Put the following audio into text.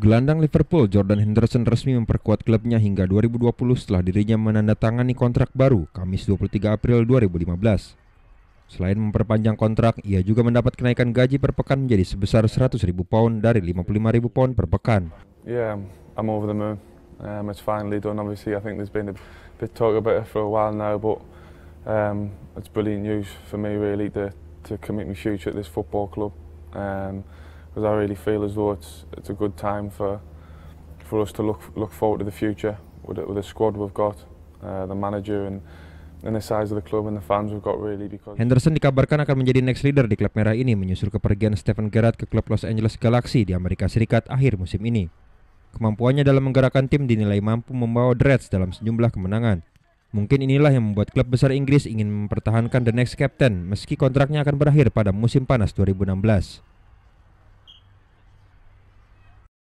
Gelandang Liverpool Jordan Henderson resmi memperkuat klubnya hingga 2020 setelah dirinya menandatangani kontrak baru Kamis 23 April 2015. Selain memperpanjang kontrak, ia juga mendapat kenaikan gaji per pekan menjadi sebesar 100.000 pound dari 55.000 pound per pekan. Yeah, I'm over the moon. Um, it's finally done. Obviously, I think there's been a bit talk about it for a while now, but um, it's brilliant news for me really to, to commit my future at this football club. Um, because I really feel as though it's it's a good time for for us to look look forward to the future with, with the squad we've got, uh, the manager and Henderson dikabarkan akan menjadi next leader di klub merah ini menyusul kepergian Stephen Gerrard ke klub Los Angeles Galaxy di Amerika Serikat akhir musim ini. Kemampuannya dalam menggerakkan tim dinilai mampu membawa Reds dalam sejumlah kemenangan. Mungkin inilah yang membuat klub besar Inggris ingin mempertahankan the next captain meski kontraknya akan berakhir pada musim panas 2016.